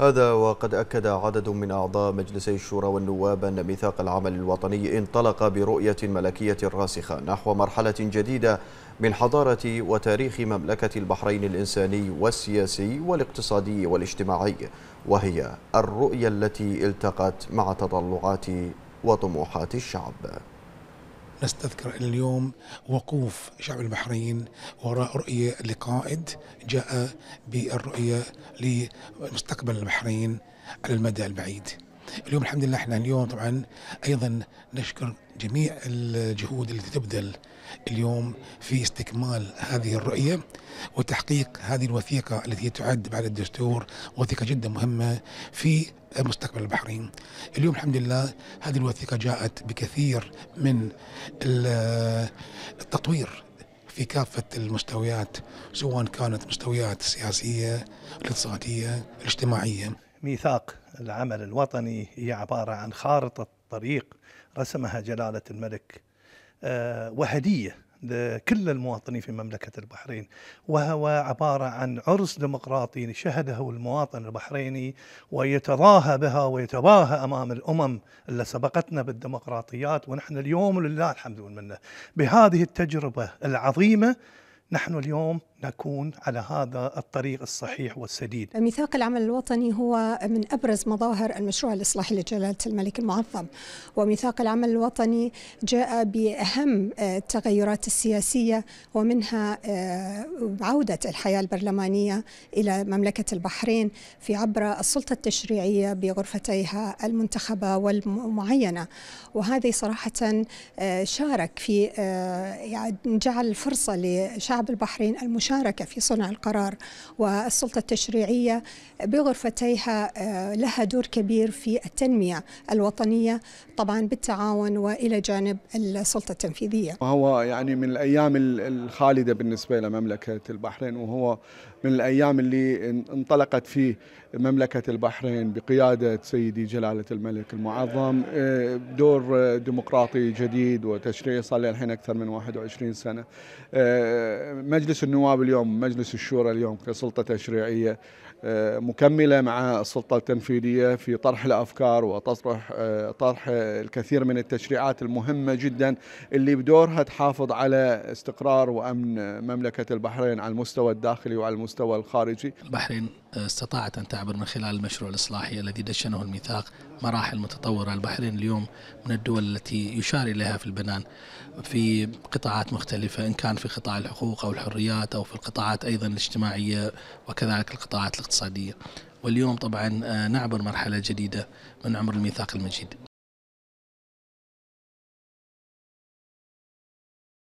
هذا وقد أكد عدد من أعضاء مجلسي الشورى والنواب أن ميثاق العمل الوطني انطلق برؤية ملكية راسخة نحو مرحلة جديدة من حضارة وتاريخ مملكة البحرين الإنساني والسياسي والاقتصادي والاجتماعي وهي الرؤية التي التقت مع تطلعات وطموحات الشعب نستذكر اليوم وقوف شعب البحرين وراء رؤية لقائد جاء بالرؤية لمستقبل البحرين على المدى البعيد اليوم الحمد لله احنا اليوم طبعا ايضا نشكر جميع الجهود التي تبذل اليوم في استكمال هذه الرؤيه وتحقيق هذه الوثيقه التي تعد بعد الدستور وثيقه جدا مهمه في مستقبل البحرين. اليوم الحمد لله هذه الوثيقه جاءت بكثير من التطوير في كافة المستويات سواء كانت مستويات سياسية الاقتصادية الاجتماعية ميثاق العمل الوطني هي عبارة عن خارطة طريق رسمها جلالة الملك آه، وهدية لكل المواطنين في مملكة البحرين وهو عبارة عن عرس ديمقراطي شهده المواطن البحريني ويتضاهى بها ويتباهى أمام الأمم اللي سبقتنا بالديمقراطيات ونحن اليوم لله الحمد والمنة بهذه التجربة العظيمة نحن اليوم نكون على هذا الطريق الصحيح والسديد. ميثاق العمل الوطني هو من ابرز مظاهر المشروع الاصلاحي لجلاله الملك المعظم، وميثاق العمل الوطني جاء باهم آه، التغيرات السياسيه ومنها آه، عوده الحياه البرلمانيه الى مملكه البحرين في عبر السلطه التشريعيه بغرفتيها المنتخبه والمعينه، وهذه صراحه آه، شارك في يعني جعل فرصه لشعب شعب البحرين المشاركة في صنع القرار والسلطة التشريعية بغرفتيها آه، لها دور كبير في التنمية الوطنية طبعا بالتعاون وإلى جانب السلطة التنفيذية وهو يعني من الأيام الخالدة بالنسبة لمملكة البحرين وهو من الأيام اللي انطلقت فيه مملكة البحرين بقيادة سيدي جلالة الملك المعظم آه، دور ديمقراطي جديد وتشريعي صار له الحين أكثر من 21 سنة آه، مجلس النواب اليوم مجلس الشورى اليوم كسلطة تشريعية آه، مكملة مع السلطة التنفيذية في طرح الأفكار وطرح طرح الكثير من التشريعات المهمة جدا اللي بدورها تحافظ على استقرار وأمن مملكة البحرين على المستوى الداخلي وعلى المستوى المستوى الخارجي البحرين آه، استطاعت أن تعبر من خلال المشروع الإصلاحي الذي دشنه الميثاق مراحل متطورة البحرين اليوم من الدول التي يشار إليها في البنان في قطاعات مختلفة إن كان في قطاع الحقوق أو الحريات أو في القطاعات أيضا الاجتماعية وكذلك القطاعات الاقتصادية واليوم طبعا آه، نعبر مرحلة جديدة من عمر الميثاق المجيد